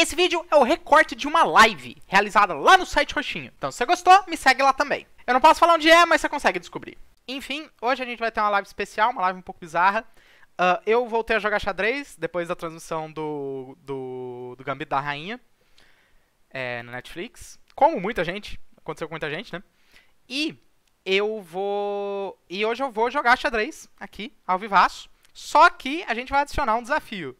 Esse vídeo é o recorte de uma live realizada lá no site Roxinho. Então, se você gostou, me segue lá também. Eu não posso falar onde é, mas você consegue descobrir. Enfim, hoje a gente vai ter uma live especial, uma live um pouco bizarra. Uh, eu voltei a jogar xadrez depois da transmissão do, do, do Gambito da Rainha é, no Netflix. Como muita gente, aconteceu com muita gente, né? E eu vou. E hoje eu vou jogar xadrez aqui, ao vivaço. Só que a gente vai adicionar um desafio.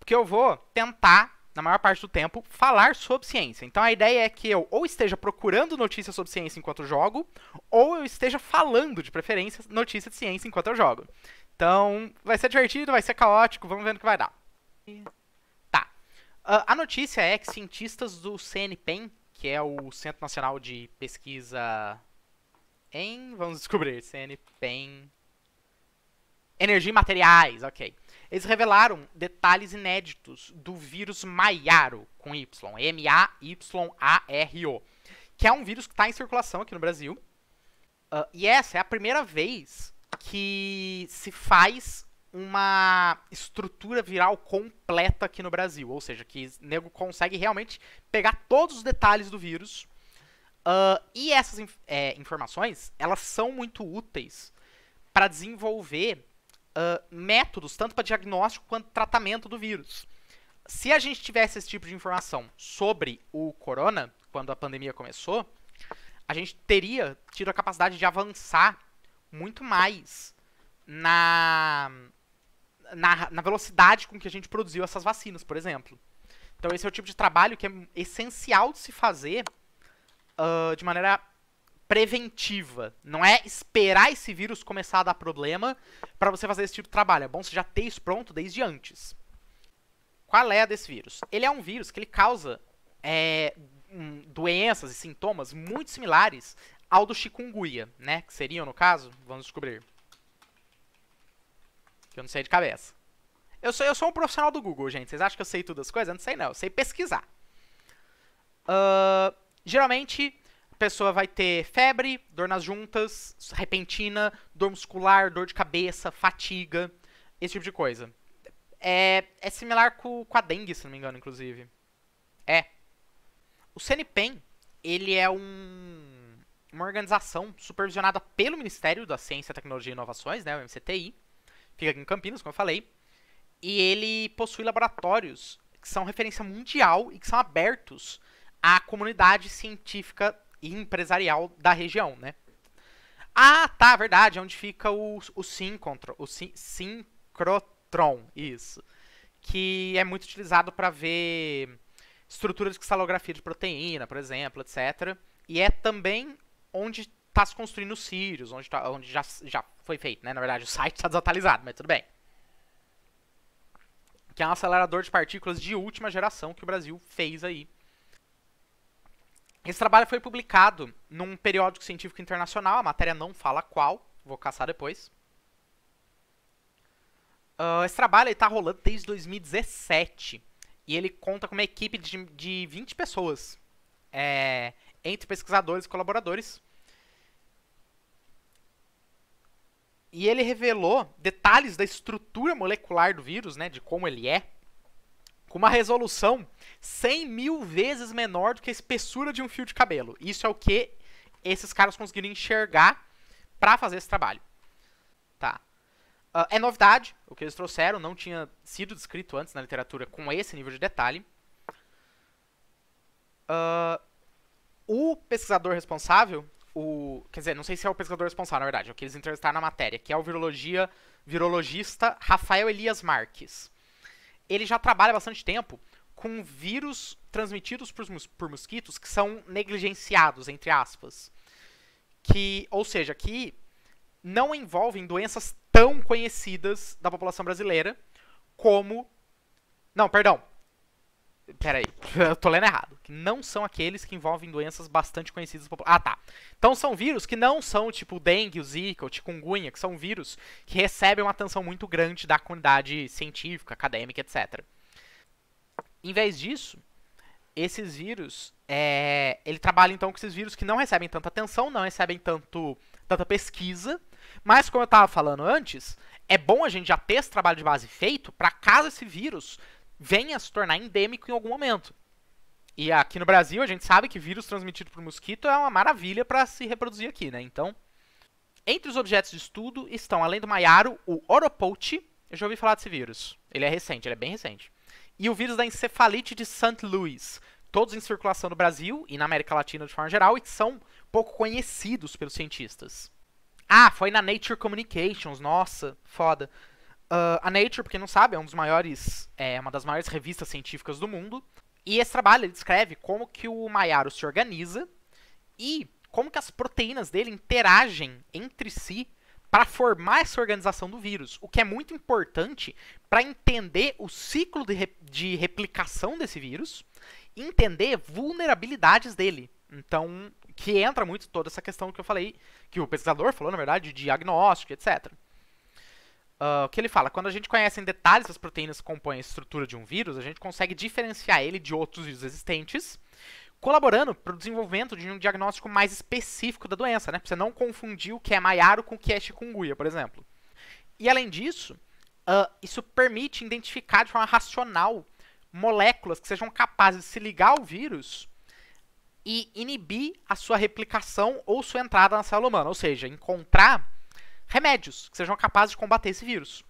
Porque eu vou tentar na maior parte do tempo, falar sobre ciência. Então a ideia é que eu ou esteja procurando notícias sobre ciência enquanto jogo, ou eu esteja falando, de preferência, notícia de ciência enquanto eu jogo. Então vai ser divertido, vai ser caótico, vamos ver o que vai dar. Tá. Uh, a notícia é que cientistas do CNPEM, que é o Centro Nacional de Pesquisa em. Vamos descobrir, CNPEM. Energia e materiais, ok. Eles revelaram detalhes inéditos do vírus Maiaro, com Y, M-A-Y-A-R-O, que é um vírus que está em circulação aqui no Brasil. Uh, e essa é a primeira vez que se faz uma estrutura viral completa aqui no Brasil, ou seja, que nego consegue realmente pegar todos os detalhes do vírus. Uh, e essas é, informações, elas são muito úteis para desenvolver uh, métodos, tanto para diagnóstico quanto tratamento do vírus. Se a gente tivesse esse tipo de informação sobre o corona, quando a pandemia começou, a gente teria tido a capacidade de avançar muito mais na, na, na velocidade com que a gente produziu essas vacinas, por exemplo. Então, esse é o tipo de trabalho que é essencial de se fazer uh, de maneira preventiva. Não é esperar esse vírus começar a dar problema para você fazer esse tipo de trabalho. É bom você já ter isso pronto desde antes. Qual é a desse vírus? Ele é um vírus que ele causa é, doenças e sintomas muito similares ao do chikungunya, né? Que seriam, no caso, vamos descobrir. Que eu não sei de cabeça. Eu sou, eu sou um profissional do Google, gente. Vocês acham que eu sei todas as coisas? Eu não sei, não. Eu sei pesquisar. Uh, geralmente, pessoa vai ter febre, dor nas juntas, repentina, dor muscular, dor de cabeça, fatiga, esse tipo de coisa. É, é similar com, com a dengue, se não me engano, inclusive. É. O CNPEM, ele é um, uma organização supervisionada pelo Ministério da Ciência, Tecnologia e Inovações, né, o MCTI. Fica aqui em Campinas, como eu falei. E ele possui laboratórios que são referência mundial e que são abertos à comunidade científica e empresarial da região, né? Ah, tá, verdade, é onde fica o, o o Sin Synchrotron, isso. Que é muito utilizado para ver estruturas de cristalografia de proteína, por exemplo, etc. E é também onde está se construindo o Sirius, onde, tá, onde já, já foi feito, né? Na verdade, o site está desatualizado, mas tudo bem. Que é um acelerador de partículas de última geração que o Brasil fez aí esse trabalho foi publicado num periódico científico internacional, a matéria não fala qual, vou caçar depois. Uh, esse trabalho está rolando desde 2017 e ele conta com uma equipe de, de 20 pessoas, é, entre pesquisadores e colaboradores. E ele revelou detalhes da estrutura molecular do vírus, né, de como ele é, com uma resolução 100 mil vezes menor do que a espessura de um fio de cabelo. Isso é o que esses caras conseguiram enxergar para fazer esse trabalho. Tá. Uh, é novidade o que eles trouxeram, não tinha sido descrito antes na literatura com esse nível de detalhe. Uh, o pesquisador responsável, o, quer dizer, não sei se é o pesquisador responsável, na verdade, é o que eles entrevistaram na matéria, que é o virologia, virologista Rafael Elias Marques ele já trabalha bastante tempo com vírus transmitidos por, por mosquitos que são negligenciados, entre aspas. Que, ou seja, que não envolvem doenças tão conhecidas da população brasileira como. Não, perdão. Peraí, eu tô lendo errado. Que não são aqueles que envolvem doenças bastante conhecidas. Ah, tá. Então são vírus que não são tipo o dengue, o zika, o chikungunya, que são vírus que recebem uma atenção muito grande da comunidade científica, acadêmica, etc. Em vez disso, esses vírus, é... ele trabalha então com esses vírus que não recebem tanta atenção, não recebem tanto, tanta pesquisa, mas como eu tava falando antes, é bom a gente já ter esse trabalho de base feito para caso esse vírus venha a se tornar endêmico em algum momento. E aqui no Brasil, a gente sabe que vírus transmitido por mosquito é uma maravilha para se reproduzir aqui, né? Então, entre os objetos de estudo estão, além do maiaro, o oropouche. Eu já ouvi falar desse vírus. Ele é recente, ele é bem recente. E o vírus da encefalite de St. Louis. Todos em circulação no Brasil e na América Latina de forma geral e que são pouco conhecidos pelos cientistas. Ah, foi na Nature Communications, nossa, foda. Uh, a Nature, porque quem não sabe, é, um maiores, é uma das maiores revistas científicas do mundo. E esse trabalho descreve como que o Maiaro se organiza e como que as proteínas dele interagem entre si para formar essa organização do vírus, o que é muito importante para entender o ciclo de, re de replicação desse vírus, entender vulnerabilidades dele. Então, que entra muito toda essa questão que eu falei, que o pesquisador falou, na verdade, de diagnóstico, etc. Uh, que ele fala, quando a gente conhece em detalhes as proteínas que compõem a estrutura de um vírus, a gente consegue diferenciar ele de outros vírus existentes, colaborando para o desenvolvimento de um diagnóstico mais específico da doença, né? Para você não confundir o que é maiaro com o que é chikungunya, por exemplo. E além disso, uh, isso permite identificar de forma racional moléculas que sejam capazes de se ligar ao vírus e inibir a sua replicação ou sua entrada na célula humana, ou seja, encontrar remédios que sejam capazes de combater esse vírus.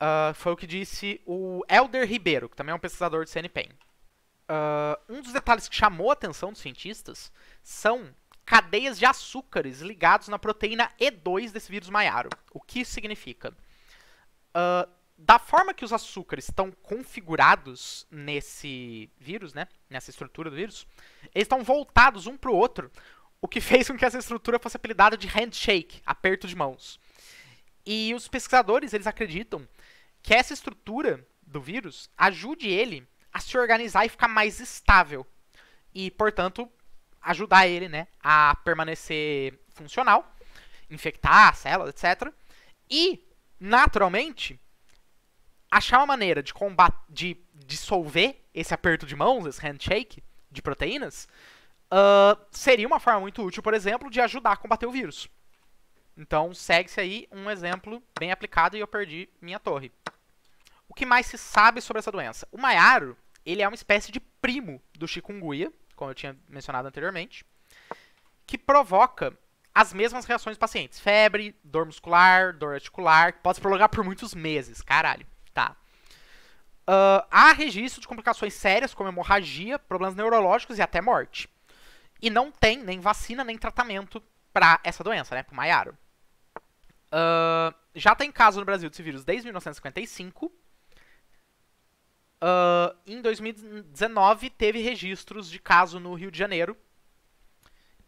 Uh, foi o que disse o Elder Ribeiro, que também é um pesquisador de CNPEN. Uh, ah, um dos detalhes que chamou a atenção dos cientistas são cadeias de açúcares ligados na proteína E2 desse vírus maiaro. O que isso significa? Uh, da forma que os açúcares estão configurados nesse vírus, né, nessa estrutura do vírus, eles estão voltados um para o outro, o que fez com que essa estrutura fosse apelidada de handshake, aperto de mãos. E os pesquisadores eles acreditam que essa estrutura do vírus ajude ele a se organizar e ficar mais estável e, portanto, ajudar ele, né, a permanecer funcional, infectar células, etc. E, naturalmente, achar uma maneira de combater, de dissolver esse aperto de mãos, esse handshake de proteínas, uh, seria uma forma muito útil, por exemplo, de ajudar a combater o vírus. Então, segue-se aí um exemplo bem aplicado e eu perdi minha torre. O que mais se sabe sobre essa doença? O maiaro, ele é uma espécie de primo do chikungunya, como eu tinha mencionado anteriormente, que provoca as mesmas reações dos pacientes. Febre, dor muscular, dor articular, que pode se prolongar por muitos meses. Caralho, tá. Uh, há registro de complicações sérias, como hemorragia, problemas neurológicos e até morte. E não tem nem vacina, nem tratamento para essa doença, né? Pro Maiaro. Uh, já tem caso no Brasil desse vírus desde 1955. Uh, em 2019 teve registros de caso no Rio de Janeiro.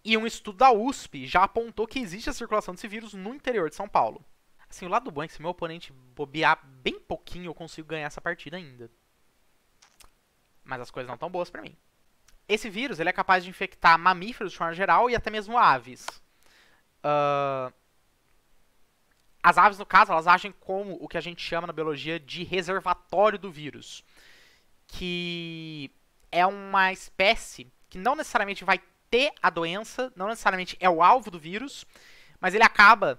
E um estudo da USP já apontou que existe a circulação desse vírus no interior de São Paulo. Assim, o lado bom é que se meu oponente bobear bem pouquinho, eu consigo ganhar essa partida ainda. Mas as coisas não estão boas para mim. Esse vírus ele é capaz de infectar mamíferos de forma geral e até mesmo aves. Uh, as aves, no caso, elas agem como o que a gente chama na biologia de reservatório do vírus, que é uma espécie que não necessariamente vai ter a doença, não necessariamente é o alvo do vírus, mas ele acaba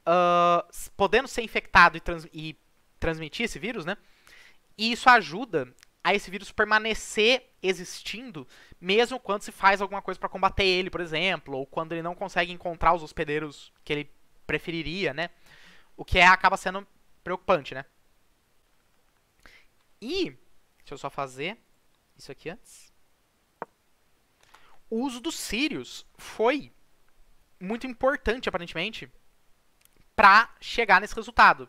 uh, podendo ser infectado e, trans e transmitir esse vírus, né? E isso ajuda a esse vírus permanecer existindo, mesmo quando se faz alguma coisa para combater ele, por exemplo, ou quando ele não consegue encontrar os hospedeiros que ele preferiria, né? O que é, acaba sendo preocupante, né? E, deixa eu só fazer isso aqui antes. O uso dos Sirius foi muito importante, aparentemente, para chegar nesse resultado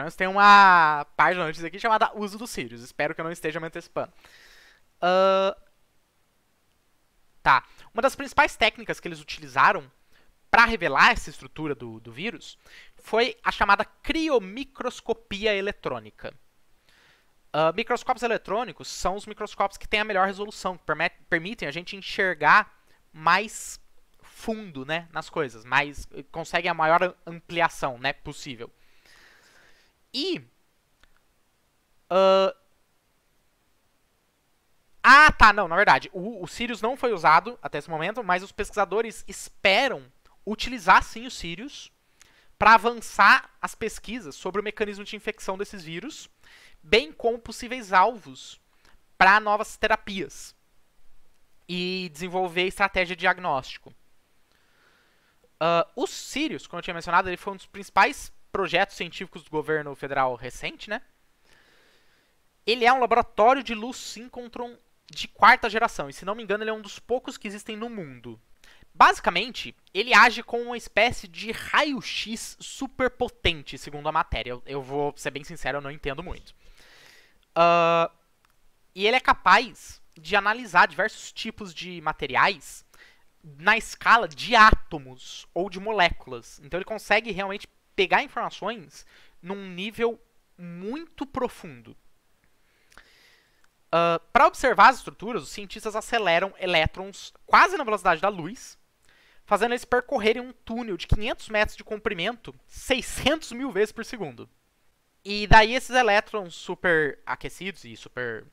menos tem uma página antes aqui chamada Uso dos Sirius. Espero que eu não esteja me antecipando. Uh... Tá. Uma das principais técnicas que eles utilizaram para revelar essa estrutura do, do vírus foi a chamada criomicroscopia eletrônica. Uh, microscópios eletrônicos são os microscópios que têm a melhor resolução, que permitem a gente enxergar mais fundo né, nas coisas, mais consegue a maior ampliação né, possível. E. Uh, ah, tá, não, na verdade, o, o, Sirius não foi usado até esse momento, mas os pesquisadores esperam utilizar sim o Sirius para avançar as pesquisas sobre o mecanismo de infecção desses vírus, bem como possíveis alvos para novas terapias e desenvolver estratégia de diagnóstico. Uh, o Sirius, como eu tinha mencionado, ele foi um dos principais projetos científicos do governo federal recente, né? Ele é um laboratório de luz synchrotron de quarta geração, e se não me engano, ele é um dos poucos que existem no mundo. Basicamente, ele age com uma espécie de raio-x superpotente, segundo a matéria. Eu, eu, vou ser bem sincero, eu não entendo muito. Uh, e ele é capaz de analisar diversos tipos de materiais na escala de átomos ou de moléculas. Então ele consegue realmente pegar informações num nível muito profundo. Uh, ah, Para observar as estruturas, os cientistas aceleram elétrons quase na velocidade da luz, fazendo eles percorrerem um túnel de 500 metros de comprimento 600 mil vezes por segundo. E daí esses elétrons super aquecidos e super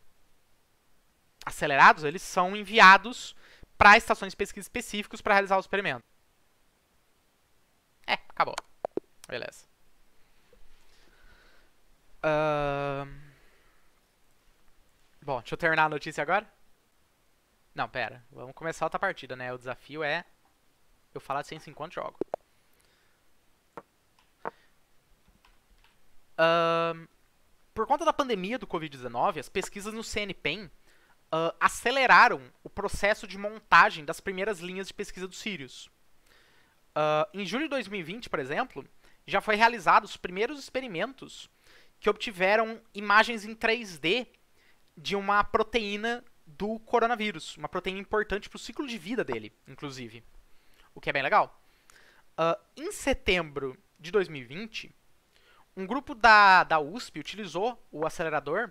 acelerados, eles são enviados para estações de pesquisa específicas para realizar o experimento. É, acabou. Beleza. Uh... Bom, deixa eu terminar a notícia agora. Não, pera. Vamos começar outra partida, né? O desafio é eu falar de 150 jogo. Uh, por conta da pandemia do Covid-19, as pesquisas no CNPEM uh, aceleraram o processo de montagem das primeiras linhas de pesquisa do Sirius. Uh, em julho de 2020, por exemplo, já foi realizado os primeiros experimentos que obtiveram imagens em 3D de uma proteína do coronavírus, uma proteína importante para o ciclo de vida dele, inclusive, o que é bem legal. Uh, em setembro de 2020, um grupo da, da USP utilizou o acelerador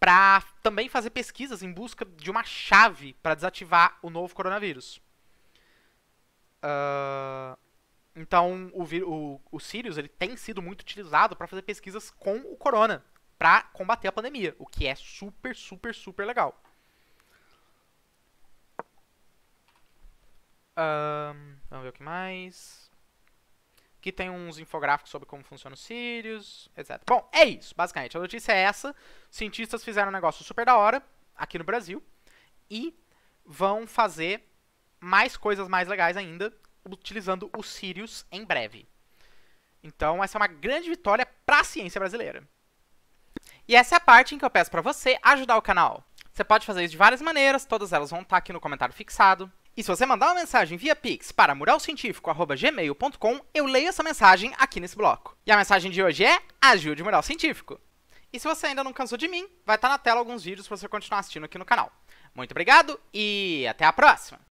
para também fazer pesquisas em busca de uma chave para desativar o novo coronavírus. Uh, então, o, o, o Sirius ele tem sido muito utilizado para fazer pesquisas com o corona, para combater a pandemia, o que é super, super, super legal. Um, vamos ver o que mais. Aqui tem uns infográficos sobre como funciona o Sirius, etc. Bom, é isso, basicamente. A notícia é essa. Cientistas fizeram um negócio super da hora aqui no Brasil e vão fazer mais coisas mais legais ainda utilizando o Sirius em breve. Então, essa é uma grande vitória para a ciência brasileira. E essa é a parte em que eu peço para você ajudar o canal. Você pode fazer isso de várias maneiras, todas elas vão estar tá aqui no comentário fixado. E se você mandar uma mensagem via Pix para muralcientifico.gmail.com, eu leio essa mensagem aqui nesse bloco. E a mensagem de hoje é Ajude o Mural Científico. E se você ainda não cansou de mim, vai estar tá na tela alguns vídeos para você continuar assistindo aqui no canal. Muito obrigado e até a próxima!